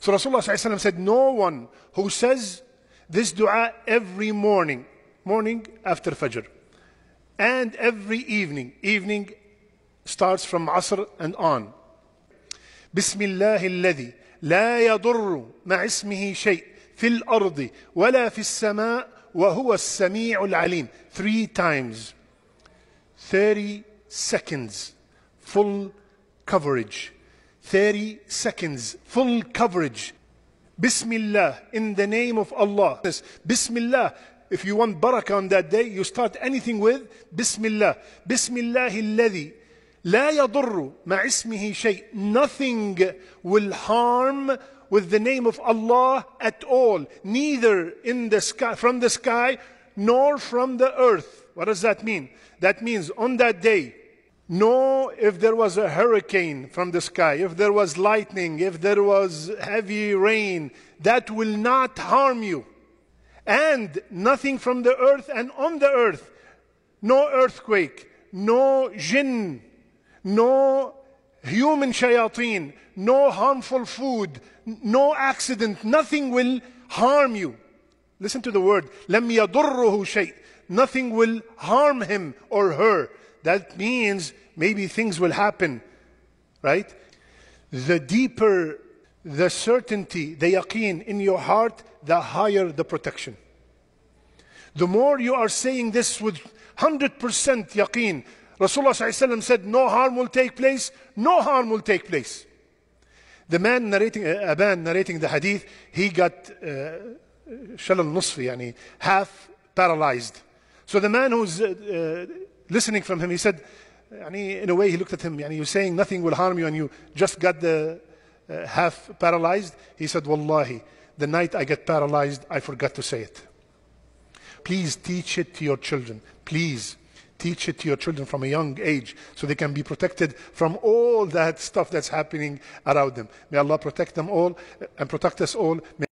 So Rasulullah ﷺ said, No one who says this dua every morning, morning after Fajr, and every evening, evening starts from Asr and on. Bismillah الله الذي لا يضر مع اسمه شيء في الأرض ولا في السماء وهو السميع العليم. Three times. 30 seconds. Full coverage. 30 seconds, full coverage. Bismillah, in the name of Allah. Bismillah. If you want barakah on that day, you start anything with Bismillah. Bismillah الذي لا يضر مع اسمه شيء. Nothing will harm with the name of Allah at all, neither in the sky, from the sky nor from the earth. What does that mean? That means on that day, no, if there was a hurricane from the sky, if there was lightning, if there was heavy rain, that will not harm you. And nothing from the earth and on the earth. No earthquake, no jinn, no human shayateen, no harmful food, no accident, nothing will harm you. Listen to the word. لَمْ يَضُرُّهُ شَيْءٍ Nothing will harm him or her that means maybe things will happen, right? The deeper the certainty, the yaqeen in your heart, the higher the protection. The more you are saying this with 100% yaqeen, Rasulullah said, No harm will take place, no harm will take place. The man narrating, uh, Aban narrating the hadith, he got uh, nusfi half paralyzed. So the man who's uh, uh, listening from him, he said, in a way, he looked at him, and he was saying nothing will harm you and you just got the uh, half paralyzed. He said, Wallahi, the night I get paralyzed, I forgot to say it. Please teach it to your children. Please teach it to your children from a young age so they can be protected from all that stuff that's happening around them. May Allah protect them all uh, and protect us all. May